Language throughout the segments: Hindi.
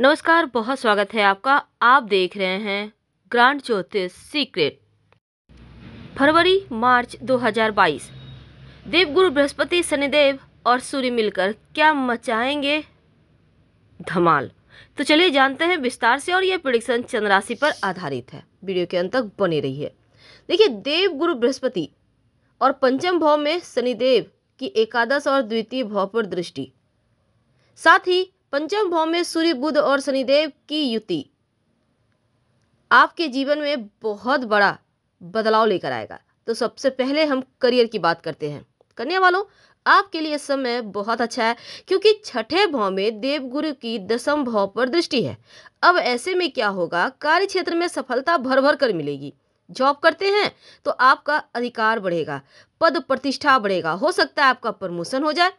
नमस्कार बहुत स्वागत है आपका आप देख रहे हैं ग्रांड ज्योतिष सीक्रेट फरवरी मार्च 2022 देवगुरु बृहस्पति शनिदेव और सूर्य मिलकर क्या मचाएंगे धमाल तो चलिए जानते हैं विस्तार से और यह प्रिडिक्शन चंद्राशि पर आधारित है वीडियो के अंत तक बने रहिए देखिए गुरु बृहस्पति और पंचम भाव में शनिदेव की एकादश और द्वितीय भाव पर दृष्टि साथ ही पंचम भाव में सूर्य बुध और शनिदेव की युति आपके जीवन में बहुत बड़ा बदलाव लेकर आएगा तो सबसे पहले हम करियर की बात करते हैं करने वालों आपके लिए समय बहुत अच्छा है क्योंकि छठे भाव में देवगुरु की दसम भाव पर दृष्टि है अब ऐसे में क्या होगा कार्य क्षेत्र में सफलता भर भर कर मिलेगी जॉब करते हैं तो आपका अधिकार बढ़ेगा पद प्रतिष्ठा बढ़ेगा हो सकता है आपका प्रमोशन हो जाए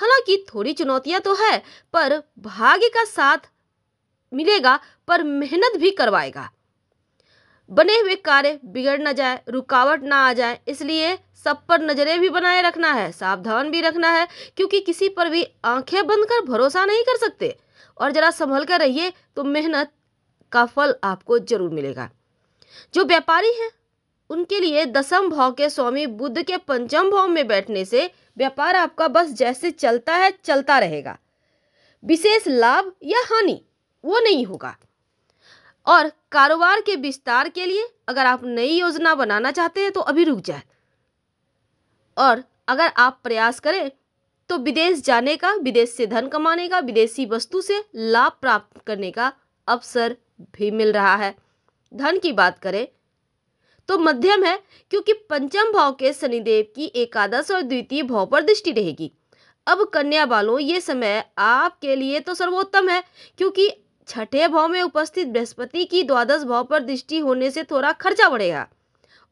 हालांकि थोड़ी चुनौतियां तो है पर भाग्य का साथ मिलेगा पर मेहनत भी करवाएगा बने हुए कार्य बिगड़ ना जाए रुकावट ना आ जाए इसलिए सब पर नज़रें भी बनाए रखना है सावधान भी रखना है क्योंकि किसी पर भी आंखें बंद कर भरोसा नहीं कर सकते और ज़रा संभल कर रहिए तो मेहनत का फल आपको जरूर मिलेगा जो व्यापारी हैं उनके लिए दसम भाव के स्वामी बुद्ध के पंचम भाव में बैठने से व्यापार आपका बस जैसे चलता है चलता रहेगा विशेष लाभ या हानि वो नहीं होगा और कारोबार के विस्तार के लिए अगर आप नई योजना बनाना चाहते हैं तो अभी रुक जाए और अगर आप प्रयास करें तो विदेश जाने का विदेश से धन कमाने का विदेशी वस्तु से लाभ प्राप्त करने का अवसर भी मिल रहा है धन की बात करें तो मध्यम है क्योंकि पंचम भाव के शनिदेव की एकादश और द्वितीय भाव पर दृष्टि रहेगी अब कन्या बालों ये समय आपके लिए तो सर्वोत्तम है क्योंकि छठे भाव में उपस्थित बृहस्पति की द्वादश भाव पर दृष्टि होने से थोड़ा खर्चा बढ़ेगा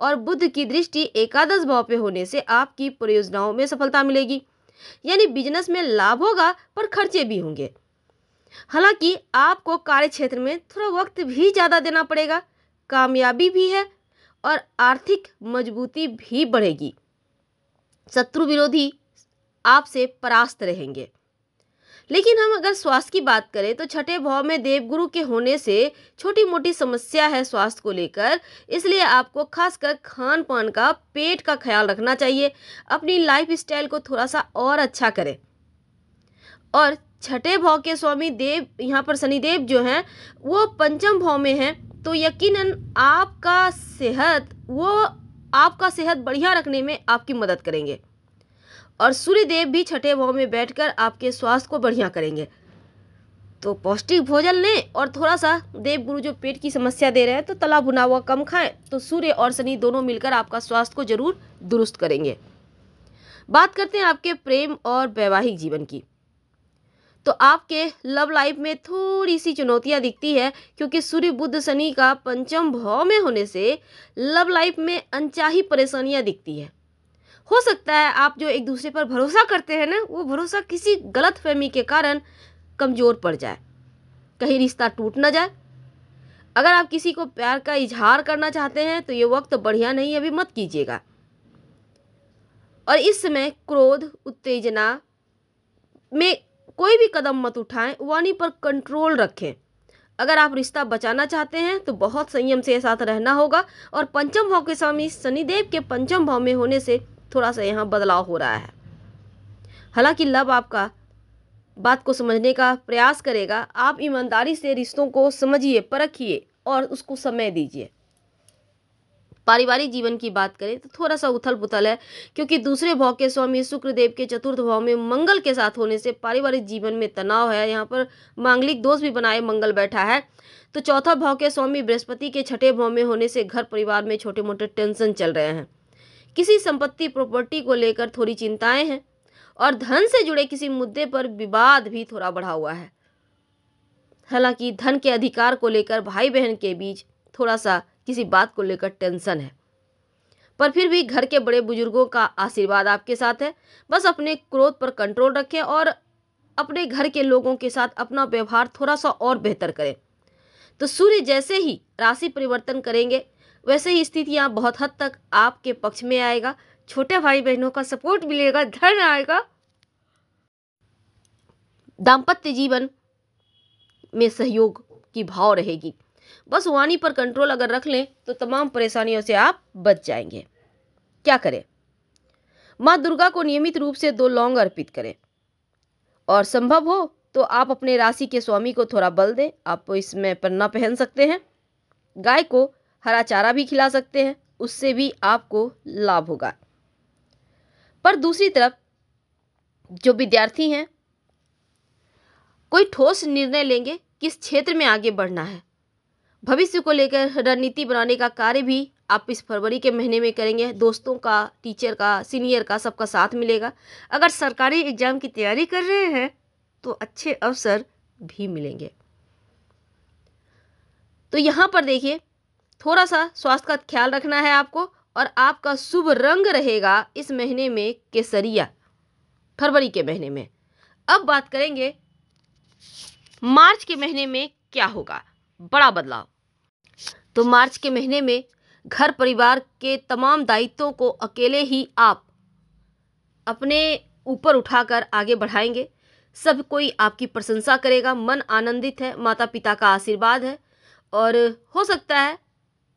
और बुद्ध की दृष्टि एकादश भाव पे होने से आपकी परियोजनाओं में सफलता मिलेगी यानी बिजनेस में लाभ होगा पर खर्चे भी होंगे हालांकि आपको कार्य क्षेत्र में थोड़ा वक्त भी ज़्यादा देना पड़ेगा कामयाबी भी है और आर्थिक मजबूती भी बढ़ेगी शत्रु विरोधी आपसे परास्त रहेंगे लेकिन हम अगर स्वास्थ्य की बात करें तो छठे भाव में देवगुरु के होने से छोटी मोटी समस्या है स्वास्थ्य को लेकर इसलिए आपको खासकर खान पान का पेट का ख्याल रखना चाहिए अपनी लाइफ स्टाइल को थोड़ा सा और अच्छा करें और छठे भाव के स्वामी देव यहाँ पर शनिदेव जो हैं वो पंचम भाव में हैं तो यकीनन आपका सेहत वो आपका सेहत बढ़िया रखने में आपकी मदद करेंगे और सूर्यदेव भी छठे भाव में बैठकर आपके स्वास्थ्य को बढ़िया करेंगे तो पौष्टिक भोजन लें और थोड़ा सा देव गुरु जो पेट की समस्या दे रहे हैं तो तला भुना हुआ कम खाएं तो सूर्य और शनि दोनों मिलकर आपका स्वास्थ्य को जरूर दुरुस्त करेंगे बात करते हैं आपके प्रेम और वैवाहिक जीवन की तो आपके लव लाइफ में थोड़ी सी चुनौतियाँ दिखती है क्योंकि सूर्य बुद्ध शनि का पंचम भाव में होने से लव लाइफ में अनचाही परेशानियाँ दिखती है हो सकता है आप जो एक दूसरे पर भरोसा करते हैं ना वो भरोसा किसी गलत फहमी के कारण कमज़ोर पड़ जाए कहीं रिश्ता टूट ना जाए अगर आप किसी को प्यार का इजहार करना चाहते हैं तो ये वक्त बढ़िया नहीं है अभी मत कीजिएगा और इस समय क्रोध उत्तेजना में कोई भी कदम मत उठाएं वाणी पर कंट्रोल रखें अगर आप रिश्ता बचाना चाहते हैं तो बहुत संयम से साथ रहना होगा और पंचम भाव के स्वामी शनिदेव के पंचम भाव में होने से थोड़ा सा यहाँ बदलाव हो रहा है हालांकि लव आपका बात को समझने का प्रयास करेगा आप ईमानदारी से रिश्तों को समझिए परखिए और उसको समय दीजिए पारिवारिक जीवन की बात करें तो थोड़ा सा उथल पुथल है क्योंकि दूसरे भाव के स्वामी शुक्रदेव के चतुर्थ भाव में मंगल के साथ होने से पारिवारिक जीवन में तनाव है यहाँ पर मांगलिक दोष भी बनाए मंगल बैठा है तो चौथा भाव के स्वामी बृहस्पति के छठे भाव में होने से घर परिवार में छोटे मोटे टेंशन चल रहे हैं किसी संपत्ति प्रॉपर्टी को लेकर थोड़ी चिंताएं हैं और धन से जुड़े किसी मुद्दे पर विवाद भी थोड़ा बढ़ा हुआ है हालांकि धन के अधिकार को लेकर भाई बहन के बीच थोड़ा सा किसी बात को लेकर टेंशन है पर फिर भी घर के बड़े बुजुर्गों का आशीर्वाद आपके साथ है बस अपने क्रोध पर कंट्रोल रखें और अपने घर के लोगों के साथ अपना व्यवहार थोड़ा सा और बेहतर करें तो सूर्य जैसे ही राशि परिवर्तन करेंगे वैसे ही स्थितियाँ बहुत हद तक आपके पक्ष में आएगा छोटे भाई बहनों का सपोर्ट मिलेगा धन आएगा दाम्पत्य जीवन में सहयोग की भाव रहेगी बस वाणी पर कंट्रोल अगर रख लें तो तमाम परेशानियों से आप बच जाएंगे क्या करें माँ दुर्गा को नियमित रूप से दो लौंग अर्पित करें और संभव हो तो आप अपने राशि के स्वामी को थोड़ा बल दें आप इसमें पन्ना पहन सकते हैं गाय को हरा चारा भी खिला सकते हैं उससे भी आपको लाभ होगा पर दूसरी तरफ जो विद्यार्थी हैं कोई ठोस निर्णय लेंगे किस क्षेत्र में आगे बढ़ना है भविष्य को लेकर रणनीति बनाने का कार्य भी आप इस फरवरी के महीने में करेंगे दोस्तों का टीचर का सीनियर का सबका साथ मिलेगा अगर सरकारी एग्जाम की तैयारी कर रहे हैं तो अच्छे अवसर भी मिलेंगे तो यहाँ पर देखिए थोड़ा सा स्वास्थ्य का ख्याल रखना है आपको और आपका शुभ रंग रहेगा इस महीने में केसरिया फरवरी के महीने में अब बात करेंगे मार्च के महीने में क्या होगा बड़ा बदलाव तो मार्च के महीने में घर परिवार के तमाम दायित्वों को अकेले ही आप अपने ऊपर उठाकर आगे बढ़ाएंगे सब कोई आपकी प्रशंसा करेगा मन आनंदित है माता पिता का आशीर्वाद है और हो सकता है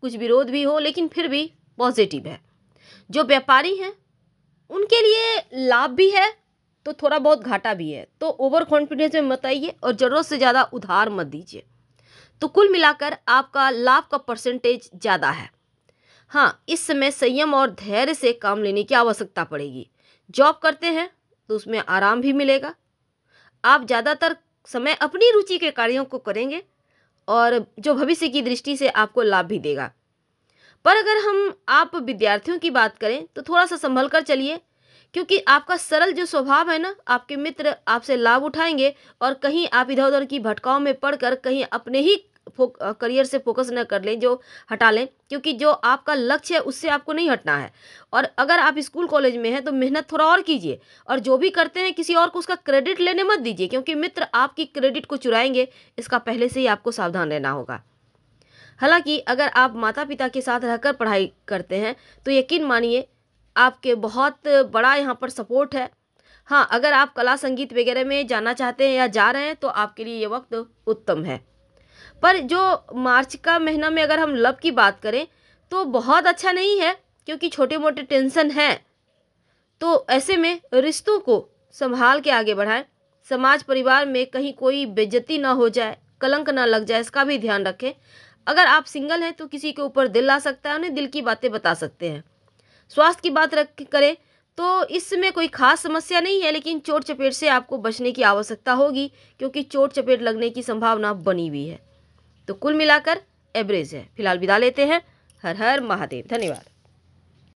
कुछ विरोध भी हो लेकिन फिर भी पॉजिटिव है जो व्यापारी हैं उनके लिए लाभ भी है तो थोड़ा बहुत घाटा भी है तो ओवर कॉन्फिडेंस में मत आइए और ज़रूरत से ज़्यादा उधार मत दीजिए तो कुल मिलाकर आपका लाभ का परसेंटेज ज़्यादा है हाँ इस समय संयम और धैर्य से काम लेने की आवश्यकता पड़ेगी जॉब करते हैं तो उसमें आराम भी मिलेगा आप ज़्यादातर समय अपनी रुचि के कार्यों को करेंगे और जो भविष्य की दृष्टि से आपको लाभ भी देगा पर अगर हम आप विद्यार्थियों की बात करें तो थोड़ा सा संभल कर चलिए क्योंकि आपका सरल जो स्वभाव है ना आपके मित्र आपसे लाभ उठाएंगे और कहीं आप इधर उधर की भटकाओं में पड़कर कहीं अपने ही करियर से फोकस न कर लें जो हटा लें क्योंकि जो आपका लक्ष्य है उससे आपको नहीं हटना है और अगर आप स्कूल कॉलेज में हैं तो मेहनत थोड़ा और कीजिए और जो भी करते हैं किसी और को उसका क्रेडिट लेने मत दीजिए क्योंकि मित्र आपकी क्रेडिट को चुराएंगे इसका पहले से ही आपको सावधान रहना होगा हालांकि अगर आप माता पिता के साथ रहकर पढ़ाई करते हैं तो यकीन मानिए आपके बहुत बड़ा यहाँ पर सपोर्ट है हाँ अगर आप कला संगीत वगैरह में जाना चाहते हैं या जा रहे हैं तो आपके लिए ये वक्त उत्तम है पर जो मार्च का महीना में अगर हम लव की बात करें तो बहुत अच्छा नहीं है क्योंकि छोटे मोटे टेंशन हैं तो ऐसे में रिश्तों को संभाल के आगे बढ़ाएं समाज परिवार में कहीं कोई बेज्जती ना हो जाए कलंक ना लग जाए इसका भी ध्यान रखें अगर आप सिंगल हैं तो किसी के ऊपर दिल ला सकता है उन्हें दिल की बातें बता सकते हैं स्वास्थ्य की बात रख करें तो इसमें कोई खास समस्या नहीं है लेकिन चोट चपेट से आपको बचने की आवश्यकता होगी क्योंकि चोट चपेट लगने की संभावना बनी हुई है तो कुल मिलाकर एवरेज है फिलहाल विदा लेते हैं हर हर महादेव धन्यवाद